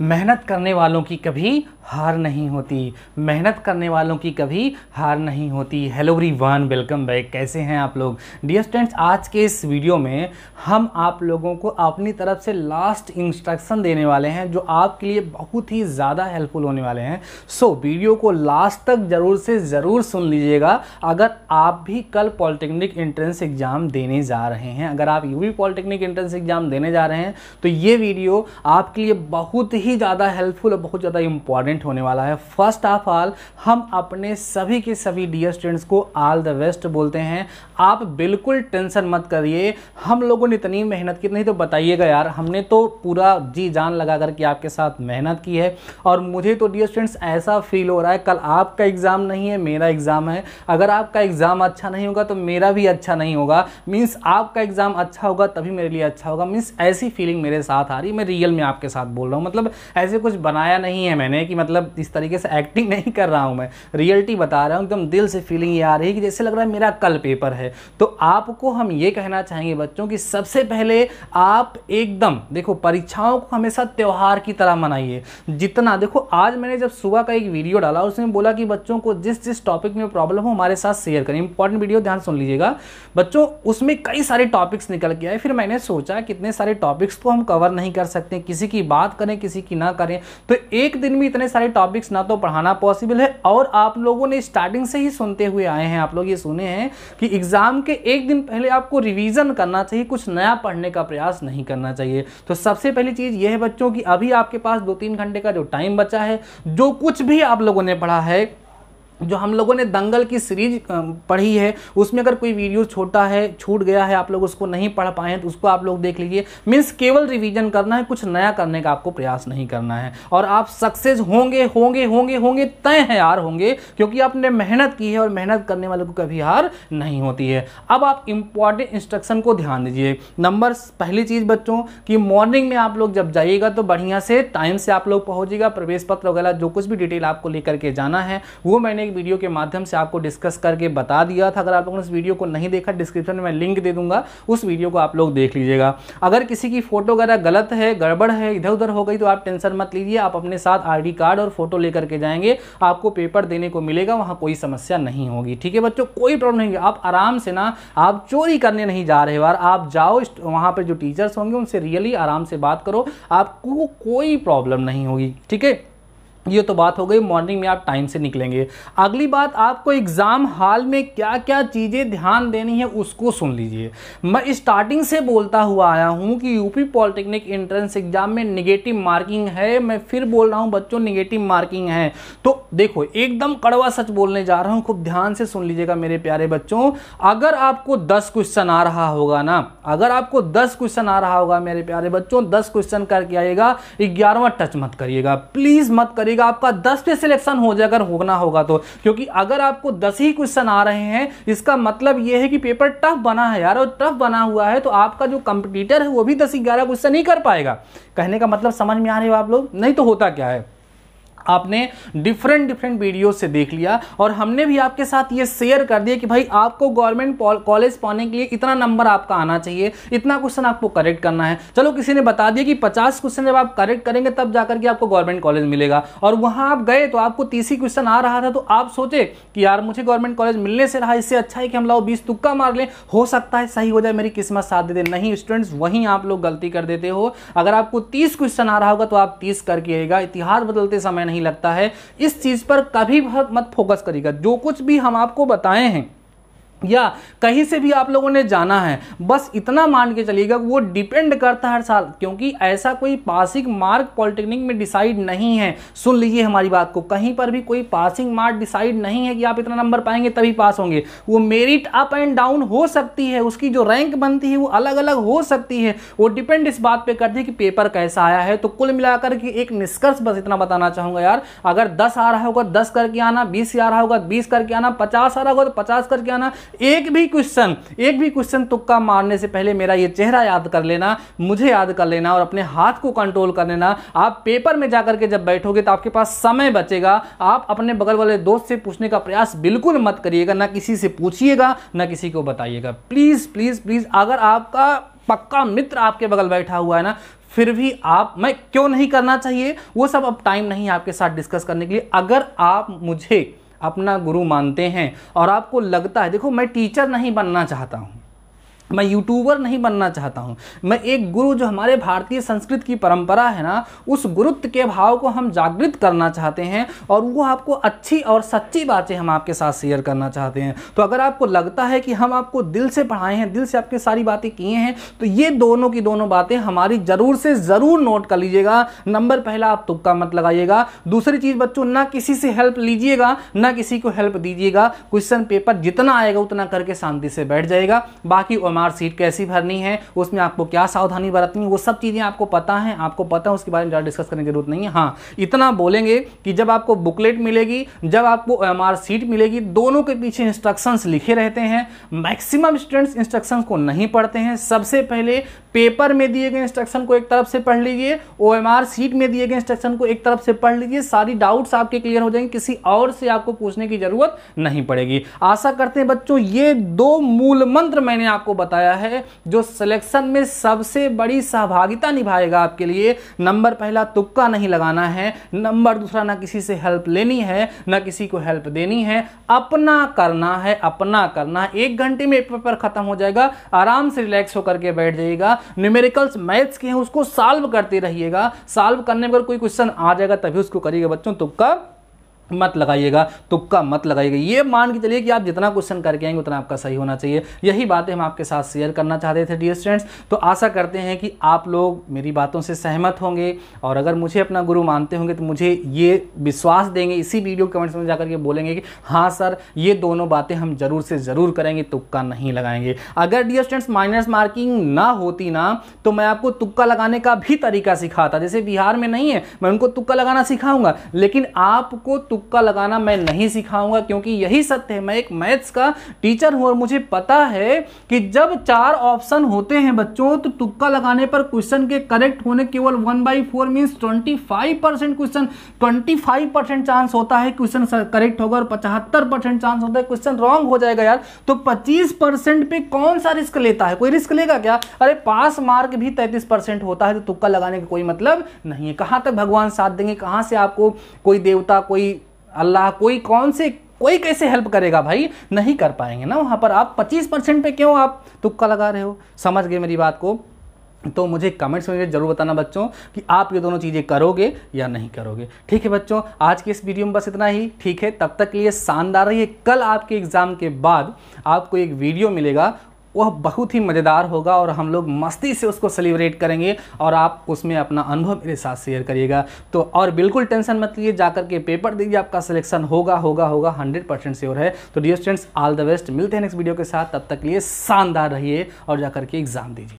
मेहनत करने वालों की कभी हार नहीं होती मेहनत करने वालों की कभी हार नहीं होती हेलो वन वेलकम बैक कैसे हैं आप लोग डियर स्टूडेंट्स आज के इस वीडियो में हम आप लोगों को अपनी तरफ से लास्ट इंस्ट्रक्शन देने वाले हैं जो आपके लिए बहुत ही ज़्यादा हेल्पफुल होने वाले हैं सो so, वीडियो को लास्ट तक ज़रूर से ज़रूर सुन लीजिएगा अगर आप भी कल पॉलिटेक्निक एंट्रेंस एग्ज़ाम देने जा रहे हैं अगर आप यू पॉलिटेक्निक एंट्रेंस एग्ज़ाम देने जा रहे हैं तो ये वीडियो आपके लिए बहुत ही ही ज़्यादा हेल्पफुल और बहुत ज़्यादा इंपॉर्टेंट होने वाला है फर्स्ट ऑफ ऑल हम अपने सभी के सभी डियर स्टूडेंट्स को ऑल द बेस्ट बोलते हैं आप बिल्कुल टेंशन मत करिए हम लोगों ने इतनी मेहनत की नहीं तो बताइएगा यार हमने तो पूरा जी जान लगा करके आपके साथ मेहनत की है और मुझे तो डियर स्टूडेंट्स ऐसा फील हो रहा है कल आपका एग्ज़ाम नहीं है मेरा एग्ज़ाम है अगर आपका एग्ज़ाम अच्छा नहीं होगा तो मेरा भी अच्छा नहीं होगा मीन्स आपका एग्ज़ाम अच्छा होगा तभी मेरे लिए अच्छा होगा मीन्स ऐसी फीलिंग मेरे साथ आ रही है मैं रियल में आपके साथ बोल रहा हूँ मतलब ऐसे कुछ बनाया नहीं है मैंने कि मतलब इस तरीके से एक्टिंग नहीं कर रहा हूँ मैं रियलिटी बता रहा हूँ एकदम दिल से फीलिंग ये आ रही है कि जैसे लग रहा है मेरा कल पेपर है तो आपको हम ये कहना चाहेंगे बच्चों कि सबसे पहले आप एकदम देखो परीक्षाओं को हमेशा त्यौहार की तरह मनाइए जितना देखो आज मैंने जब सुबह का एक वीडियो डाला उसमें बोला कि बच्चों को जिस जिस टॉपिक में प्रॉब्लम हो हमारे साथ शेयर करें इंपॉर्टेंट वीडियो ध्यान सुन लीजिएगा बच्चों उसमें कई सारे टॉपिक्स निकल के आए फिर मैंने सोचा कितने सारे टॉपिक्स को तो हम कवर नहीं कर सकते किसी की बात करें किसी कि ना करें तो एक दिन में इतने सारे टॉपिक्स ना तो पढ़ाना पॉसिबल है और आप लोगों ने स्टार्टिंग से ही सुनते हुए आए हैं आप लोग ये सुने हैं कि एग्ज़ाम के एक दिन पहले आपको रिविज़न करना चाहिए कुछ नया पढ़ने का प्रयास नहीं करना चाहिए तो सबसे पहली चीज़ यह है बच्चों की अभी आपके पास दो तीन घंटे का जो टाइम बचा है जो कुछ भी आप लोगों ने पढ़ा है जो हम लोगों ने दंगल की सीरीज पढ़ी है उसमें अगर कोई वीडियो छोटा है छूट गया है आप लोग उसको नहीं पढ़ पाए हैं तो उसको आप लोग देख लीजिए मीन्स केवल रिवीजन करना है कुछ नया करने का आपको प्रयास नहीं करना है और आप सक्सेस होंगे होंगे होंगे होंगे तय हैं यार होंगे क्योंकि आपने मेहनत की है और मेहनत करने वाले को कभी हार नहीं होती है अब आप इम्पॉर्टेंट इंस्ट्रक्शन को ध्यान दीजिए नंबर पहली चीज़ बच्चों कि मॉर्निंग में आप लोग जब जाइएगा तो बढ़िया से टाइम से आप लोग पहुँचेगा प्रवेश पत्र वगैरह जो कुछ भी डिटेल आपको लेकर के जाना है वो मैंने एक वीडियो के माध्यम से आपको डिस्कस करके बता दिया था अगर आप लोगों ने उस वीडियो को नहीं देखा डिस्क्रिप्शन में मैं लिंक दे दूंगा उस वीडियो को आप लोग देख लीजिएगा अगर किसी की फ़ोटो वगैरह गलत है गड़बड़ है इधर उधर हो गई तो आप टेंशन मत लीजिए आप अपने साथ आई कार्ड और फोटो लेकर के जाएंगे आपको पेपर देने को मिलेगा वहाँ कोई समस्या नहीं होगी ठीक है बच्चों कोई प्रॉब्लम नहीं आप आराम से ना आप चोरी करने नहीं जा रहे बार आप जाओ वहाँ पर जो टीचर्स होंगे उनसे रियली आराम से बात करो आपको कोई प्रॉब्लम नहीं होगी ठीक है ये तो बात हो गई मॉर्निंग में आप टाइम से निकलेंगे अगली बात आपको एग्ज़ाम हाल में क्या क्या चीज़ें ध्यान देनी है उसको सुन लीजिए मैं स्टार्टिंग से बोलता हुआ आया हूं कि यूपी पॉलिटेक्निक एंट्रेंस एग्ज़ाम में निगेटिव मार्किंग है मैं फिर बोल रहा हूं बच्चों निगेटिव मार्किंग है तो देखो एकदम कड़वा सच बोलने जा रहा हूं खूब ध्यान से सुन लीजिएगा मेरे प्यारे बच्चों अगर आपको दस क्वेश्चन आ रहा होगा ना अगर आपको दस क्वेश्चन आ रहा होगा मेरे प्यारे बच्चों दस क्वेश्चन करके आइएगा ग्यारहवा टच मत करिएगा प्लीज़ मत करिएगा जाएगा आपका दस पे सिलेक्शन हो जाएगा होना होगा तो क्योंकि अगर आपको दस ही क्वेश्चन आ रहे हैं इसका मतलब यह है कि पेपर टफ बना है यार और टफ बना हुआ है तो आपका जो कंपिटिटर है वो भी दस ग्यारह क्वेश्चन नहीं कर पाएगा कहने का मतलब समझ में आ रहे हो आप लोग नहीं तो होता क्या है आपने डिफरेंट डिफरेंट वीडियो से देख लिया और हमने भी आपके साथ ये शेयर कर दिया कि भाई आपको गवर्नमेंट कॉलेज पाने के लिए इतना नंबर आपका आना चाहिए इतना क्वेश्चन आपको करेक्ट करना है चलो किसी ने बता दिया कि पचास क्वेश्चन जब आप करेक्ट करेंगे तब जाकर के आपको गवर्नमेंट कॉलेज मिलेगा और वहाँ आप गए तो आपको तीसरी क्वेश्चन आ रहा था तो आप सोचे कि यार मुझे गवर्नमेंट कॉलेज मिलने से रहा इससे अच्छा है कि हम लाओ बीस तुक्का मार लें हो सकता है सही हो जाए मेरी किस्मत साथ दे दे नहीं स्टूडेंट्स वहीं आप लोग गलती कर देते हो अगर आपको तीस क्वेश्चन आ रहा होगा तो आप तीस करके आएगा इतिहास बदलते समय नहीं लगता है इस चीज़ पर कभी मत फोकस करिएगा जो कुछ भी हम आपको बताए हैं या कहीं से भी आप लोगों ने जाना है बस इतना मान के चलिएगा वो डिपेंड करता है हर साल क्योंकि ऐसा कोई पासिंग मार्क पॉलिटेक्निक में डिसाइड नहीं है सुन लीजिए हमारी बात को कहीं पर भी कोई पासिंग मार्क डिसाइड नहीं है कि आप इतना नंबर पाएंगे तभी पास होंगे वो मेरिट अप एंड डाउन हो सकती है उसकी जो रैंक बनती है वो अलग अलग हो सकती है वो डिपेंड इस बात पर करती है कि पेपर कैसा आया है तो कुल मिलाकर के एक निष्कर्ष बस इतना बताना चाहूँगा यार अगर दस आ रहा होगा दस करके आना बीस आ रहा होगा बीस करके आना पचास आ रहा होगा तो पचास करके आना एक भी क्वेश्चन एक भी क्वेश्चन तुक्का मारने से पहले मेरा ये चेहरा याद कर लेना मुझे याद कर लेना और अपने हाथ को कंट्रोल कर लेना आप पेपर में जाकर के जब बैठोगे तो आपके पास समय बचेगा आप अपने बगल वाले दोस्त से पूछने का प्रयास बिल्कुल मत करिएगा ना किसी से पूछिएगा ना किसी को बताइएगा प्लीज़ प्लीज़ प्लीज़ अगर आपका पक्का मित्र आपके बगल बैठा हुआ है ना फिर भी आप मैं क्यों नहीं करना चाहिए वो सब अब टाइम नहीं आपके साथ डिस्कस करने के लिए अगर आप मुझे अपना गुरु मानते हैं और आपको लगता है देखो मैं टीचर नहीं बनना चाहता हूँ मैं यूट्यूबर नहीं बनना चाहता हूँ मैं एक गुरु जो हमारे भारतीय संस्कृत की परंपरा है ना उस गुरुत्व के भाव को हम जागृत करना चाहते हैं और वो आपको अच्छी और सच्ची बातें हम आपके साथ शेयर करना चाहते हैं तो अगर आपको लगता है कि हम आपको दिल से पढ़ाए हैं दिल से आपके सारी बातें किए हैं तो ये दोनों की दोनों बातें हमारी ज़रूर से ज़रूर नोट कर लीजिएगा नंबर पहला आप तुक्का मत लगाइएगा दूसरी चीज़ बच्चों ना किसी से हेल्प लीजिएगा ना किसी को हेल्प दीजिएगा क्वेश्चन पेपर जितना आएगा उतना करके शांति से बैठ जाएगा बाकी एमआर सीट कैसी भरनी है उसमें आपको क्या सावधानी बरतनी है वो सब चीज़ें आपको पता है आपको पता है उसके बारे में ज़्यादा डिस्कस करने की जरूरत नहीं है हाँ इतना बोलेंगे कि जब आपको बुकलेट मिलेगी जब आपको एम सीट मिलेगी दोनों के पीछे इंस्ट्रक्शंस लिखे रहते हैं मैक्सिमम स्टूडेंट्स इंस्ट्रक्शंस को नहीं पढ़ते हैं सबसे पहले पेपर में दिए गए इंस्ट्रक्शन को एक तरफ से पढ़ लीजिए ओ सीट में दिए गए इंस्ट्रक्शन को एक तरफ से पढ़ लीजिए सारी डाउट्स आपके क्लियर हो जाएंगे किसी और से आपको पूछने की जरूरत नहीं पड़ेगी आशा करते हैं बच्चों ये दो मूल मंत्र मैंने आपको बता बताया है जो सिलेक्शन में सबसे बड़ी सहभागिता निभाएगा आपके लिए नंबर पहला तुक्का नहीं लगाना है नंबर दूसरा ना किसी से हेल्प लेनी है ना किसी को हेल्प देनी है अपना करना है अपना करना है एक घंटे में पेपर खत्म हो जाएगा आराम से रिलैक्स होकर के बैठ जाइएगा न्यूमेरिकल्स मैथ्स के हैं उसको सॉल्व करते रहिएगा सॉल्व करने पर कोई क्वेश्चन आ जाएगा तभी उसको करिएगा बच्चों तुक्का मत लगाइएगा तुक्का मत लगाइएगा ये मान के चलिए कि आप जितना क्वेश्चन करके आएंगे उतना आपका सही होना चाहिए यही बातें हम आपके साथ शेयर करना चाहते थे डियर स्टूडेंट्स तो आशा करते हैं कि आप लोग मेरी बातों से सहमत होंगे और अगर मुझे अपना गुरु मानते होंगे तो मुझे ये विश्वास देंगे इसी वीडियो कमेंट्स में जाकर के बोलेंगे कि हाँ सर ये दोनों बातें हम ज़रूर से ज़रूर करेंगे तुक्का नहीं लगाएंगे अगर डियर स्टूडेंट्स माइनस मार्किंग ना होती ना तो मैं आपको तुक्का लगाने का भी तरीका सिखाता जैसे बिहार में नहीं है मैं उनको तुक्का लगाना सिखाऊंगा लेकिन आपको तुक्का लगाना मैं नहीं सिखाऊंगा क्योंकि यही सत्य है मैं एक मैथ्स का टीचर हूं और मुझे पता है कि जब चार ऑप्शन होते हैं बच्चों तो तुक्का लगाने पर क्वेश्चन के करेक्ट होने केवल one by four means twenty five percent question twenty five percent chance होता है क्वेश्चन करेक्ट होगा और पचहत्तर परसेंट चांस होता है क्वेश्चन रॉन्ग हो जाएगा यार तो पच्चीस परसेंट पे कौन सा रिस्क लेता है कोई रिस्क लेगा क्या अरे पास मार्क भी तैतीस परसेंट होता है तो तुक्का लगाने का कोई मतलब नहीं है कहां तक भगवान साथ देंगे कहां से आपको कोई देवता कोई अल्लाह कोई कौन से कोई कैसे हेल्प करेगा भाई नहीं कर पाएंगे ना वहाँ पर आप 25 परसेंट पर क्यों आप तुक्का लगा रहे हो समझ गए मेरी बात को तो मुझे कमेंट्स में जरूर बताना बच्चों कि आप ये दोनों चीज़ें करोगे या नहीं करोगे ठीक है बच्चों आज की इस वीडियो में बस इतना ही ठीक है तब तक के लिए शानदार रहिए कल आपके एग्ज़ाम के बाद आपको एक वीडियो मिलेगा वह बहुत ही मज़ेदार होगा और हम लोग मस्ती से उसको सेलिब्रेट करेंगे और आप उसमें अपना अनुभव मेरे साथ शेयर करिएगा तो और बिल्कुल टेंशन मत लीजिए जाकर के पेपर दीजिए आपका सिलेक्शन होगा होगा होगा हंड्रेड परसेंट श्योर है तो dear students all the best मिलते हैं नेक्स्ट वीडियो के साथ तब तक लिए शानदार रहिए और जाकर के एग्ज़ाम दीजिए